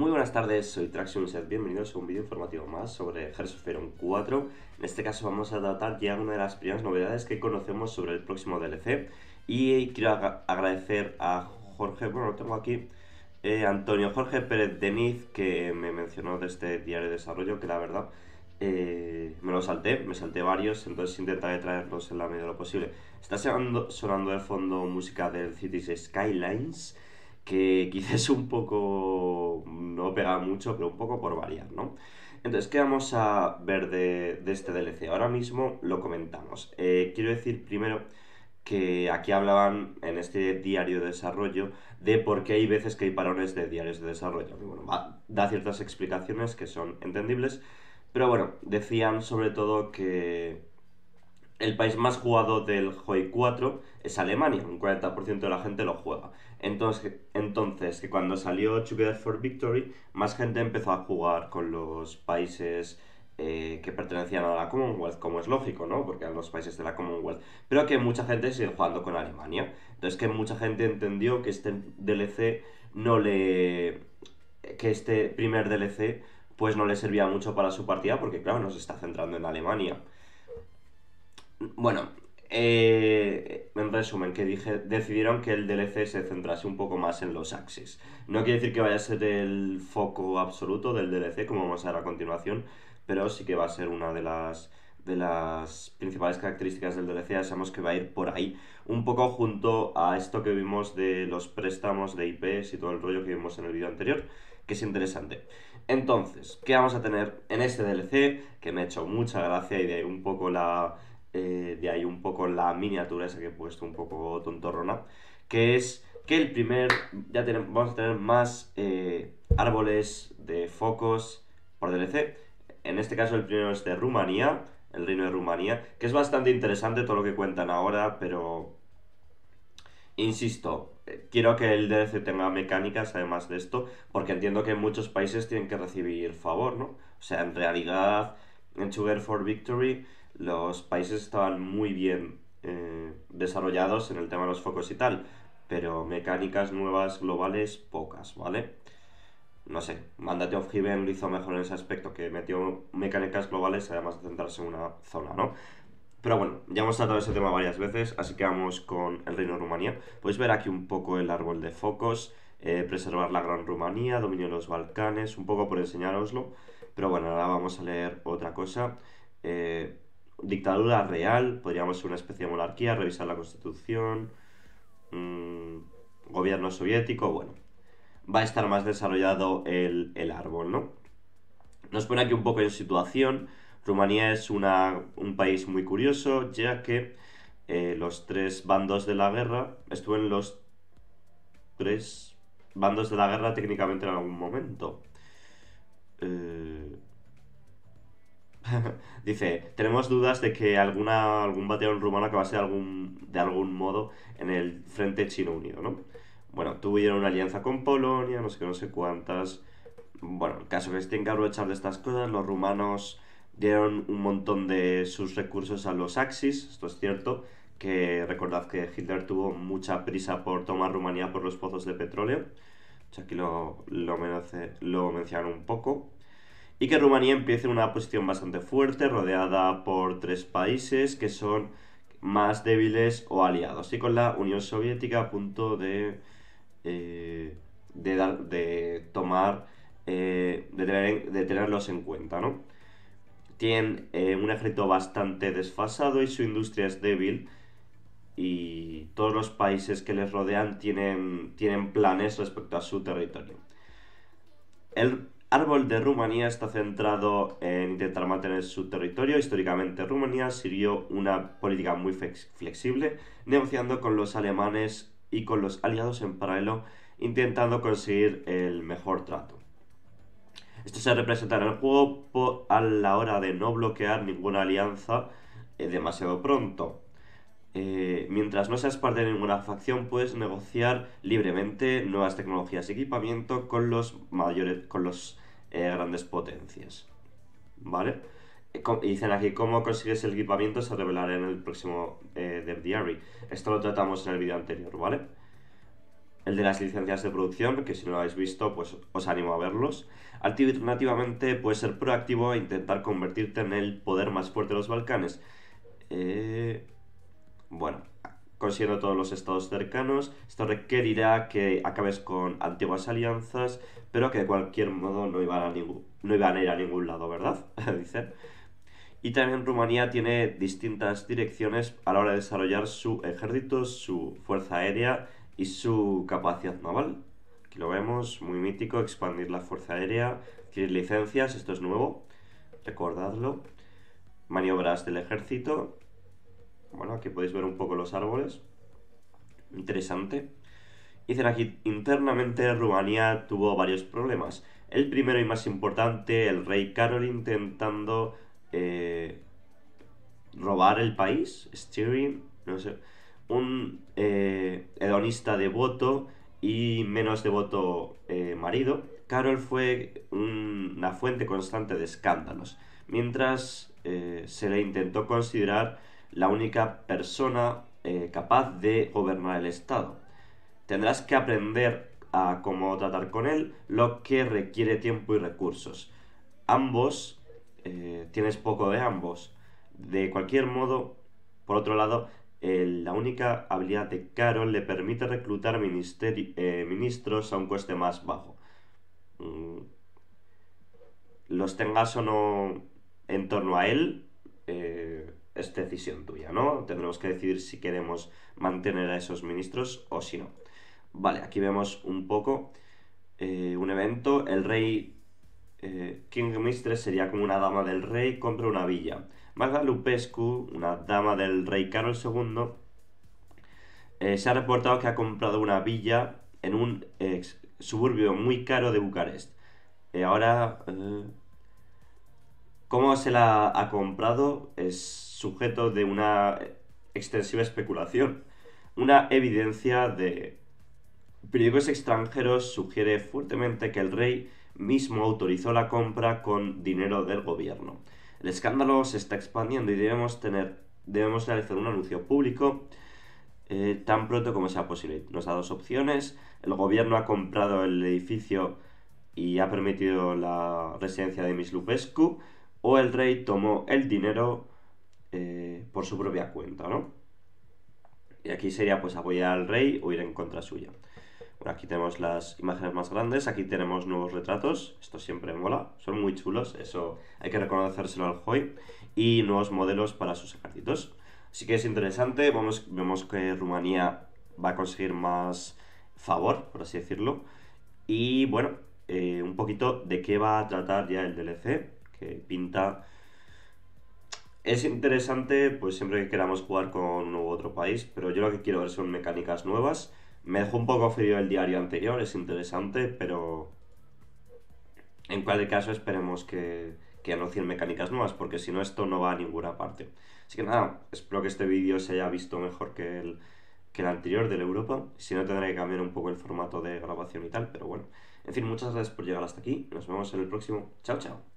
Muy buenas tardes, soy Traxion y bienvenidos a un vídeo informativo más sobre Hearthstone 4. En este caso vamos a tratar ya una de las primeras novedades que conocemos sobre el próximo DLC y quiero agradecer a Jorge, bueno lo tengo aquí, eh, Antonio Jorge Pérez Deniz que me mencionó de este diario de desarrollo que la verdad eh, me lo salté, me salté varios, entonces intentaré traerlos en la medida de lo posible. Está sonando, sonando de fondo música del Cities Skylines que quizás un poco no pega mucho, pero un poco por variar, ¿no? Entonces, ¿qué vamos a ver de, este DLC? Ahora mismo lo comentamos. Eh, quiero decir primero que aquí hablaban en este diario de desarrollo de por qué hay veces que hay parones de diarios de desarrollo. bueno, da ciertas explicaciones que son entendibles, pero bueno, decían sobre todo que el país más jugado del Joy 4 es Alemania, un 40% de la gente lo juega. Entonces, entonces, que cuando salió Together for Victory, más gente empezó a jugar con los países eh, que pertenecían a la Commonwealth, como es lógico, ¿no? Porque eran los países de la Commonwealth. Pero que mucha gente sigue jugando con Alemania. Entonces, que mucha gente entendió que este DLC no le. que este primer DLC, pues no le servía mucho para su partida, porque, claro, no se está centrando en Alemania. Bueno, eh, en resumen, que dije, decidieron que el DLC se centrase un poco más en los axis. No quiere decir que vaya a ser el foco absoluto del DLC, como vamos a ver a continuación, pero sí que va a ser una de las, de las principales características del DLC. Ya sabemos que va a ir por ahí, un poco junto a esto que vimos de los préstamos de IPs y todo el rollo que vimos en el vídeo anterior, que es interesante. Entonces, ¿qué vamos a tener en este DLC? Que me ha hecho mucha gracia y de ahí un poco la eh, de ahí un poco la miniatura esa que he puesto un poco tontorrona, que es que el primer, ya vamos a tener más eh, árboles de focos por DLC. En este caso el primero es de Rumanía, el reino de Rumanía, que es bastante interesante todo lo que cuentan ahora, pero insisto, eh, quiero que el DLC tenga mecánicas además de esto, porque entiendo que muchos países tienen que recibir favor, ¿no? O sea, en realidad, en Sugar for Victory los países estaban muy bien eh, desarrollados en el tema de los focos y tal, pero mecánicas nuevas globales pocas, ¿vale? No sé, Mandate of Heaven lo hizo mejor en ese aspecto, que metió mecánicas globales además de centrarse en una zona, ¿no? Pero bueno, ya hemos tratado ese tema varias veces, así que vamos con el Reino de Rumanía. Podéis ver aquí un poco el árbol de focos, eh, preservar la Gran Rumanía, dominio de los Balcanes, un poco por enseñároslo. Pero bueno, ahora vamos a leer otra cosa. Eh, dictadura real, podríamos ser una especie de monarquía, revisar la constitución, mm, gobierno soviético, bueno. Va a estar más desarrollado el, árbol, ¿no? Nos pone aquí un poco en situación. Rumanía es una, un país muy curioso, ya que eh, los tres bandos de la guerra estuvieron los tres bandos de la guerra técnicamente en algún momento. Eh, Dice, tenemos dudas de que alguna, algún bateón rumano acabase de algún, de algún modo en el frente chino unido, ¿no? Bueno, tuvieron una alianza con Polonia, no sé no sé cuántas. Bueno, en caso que se tienen que aprovechar de estas cosas, los rumanos dieron un montón de sus recursos a los Axis, esto es cierto, que recordad que Hitler tuvo mucha prisa por tomar Rumanía por los pozos de petróleo, aquí lo, lo, lo mencionaron un poco y que Rumanía empiece en una posición bastante fuerte, rodeada por tres países que son más débiles o aliados. Y con la Unión Soviética a punto de, eh, de, tomar, eh, de, tenerlos en cuenta, Tienen eh, un ejército bastante desfasado y su industria es débil. Y todos los países que les rodean tienen, tienen planes respecto a su territorio. El Árbol de Rumanía está centrado en intentar mantener su territorio. Históricamente Rumanía siguió una política muy flexible, negociando con los alemanes y con los aliados en paralelo, intentando conseguir el mejor trato. Esto se representa en el juego a la hora de no bloquear ninguna alianza eh, demasiado pronto. Eh, mientras no seas parte de ninguna facción, puedes negociar libremente nuevas tecnologías y equipamiento con los mayores, con los eh, grandes potencias. ¿Vale? Eh, dicen aquí cómo consigues el equipamiento se revelará en el próximo eh, Dev Diary. Esto lo tratamos en el vídeo anterior, ¿vale? El de las licencias de producción, que si no lo habéis visto, pues os animo a verlos. Alternativamente, puedes ser proactivo e intentar convertirte en el poder más fuerte de los Balcanes. Eh... Bueno, consiguiendo todos los estados cercanos. Esto requerirá que acabes con antiguas alianzas, pero que de cualquier modo no iban a, no a ir a ningún lado, ¿verdad? Dicen. Y también Rumanía tiene distintas direcciones a la hora de desarrollar su ejército, su fuerza aérea y su capacidad naval. Aquí lo vemos, muy mítico, expandir la fuerza aérea, adquirir licencias, esto es nuevo, recordadlo. Maniobras del ejército, bueno, aquí podéis ver un poco los árboles. Interesante. Dicen aquí, internamente Rumanía tuvo varios problemas. El primero y más importante, el rey Carol intentando eh, robar el país, steering, no sé, un eh, hedonista devoto y menos devoto eh, marido. Carol fue una fuente constante de escándalos, mientras se le intentó considerar la única persona eh, capaz de gobernar el Estado. Tendrás que aprender a cómo tratar con él, lo que requiere tiempo y recursos. Ambos, eh, tienes poco de ambos. De cualquier modo, por otro lado, la única habilidad de Carol le permite reclutar eh, ministros a un coste más bajo. Mm. Los tengas o no en torno a él, es decisión tuya, ¿no? Tendremos que decidir si queremos mantener a esos ministros o si no. Vale, aquí vemos un poco eh, un evento. El rey eh, King Mistress sería como una dama del rey, compra una villa. Magda Lupescu, una dama del rey Carlos II, eh, se ha reportado que ha comprado una villa en un suburbio muy caro de Bucarest. ahora Cómo se la ha comprado es sujeto de una extensiva especulación. Una evidencia de periódicos extranjeros sugiere fuertemente que el rey mismo autorizó la compra con dinero del gobierno. El escándalo se está expandiendo y debemos tener debemos realizar un anuncio público eh, tan pronto como sea posible. Nos da dos opciones. El gobierno ha comprado el edificio y ha permitido la residencia de Miss Lupescu o el rey tomó el dinero eh, por su propia cuenta, ¿no? Y aquí sería pues apoyar al rey o ir en contra suya. Bueno, aquí tenemos las imágenes más grandes, aquí tenemos nuevos retratos, esto siempre mola, son muy chulos, eso hay que reconocérselo al Joy, y nuevos modelos para sus ejércitos. Así que es interesante, vamos, vemos que Rumanía va a conseguir más favor, por así decirlo, y bueno, eh, un poquito de qué va a tratar ya el DLC, pinta. Es interesante, pues siempre que queramos jugar con otro país, pero yo lo que quiero ver son mecánicas nuevas. Me dejó un poco frío el diario anterior, es interesante, pero en cualquier caso esperemos que, que anuncien mecánicas nuevas, porque si no esto no va a ninguna parte. Así que nada, espero que este vídeo se haya visto mejor que el, que el anterior del Europa. Si no, tendré que cambiar un poco el formato de grabación y tal, pero bueno. En fin, muchas gracias por llegar hasta aquí. Nos vemos en el próximo. Chao, chao.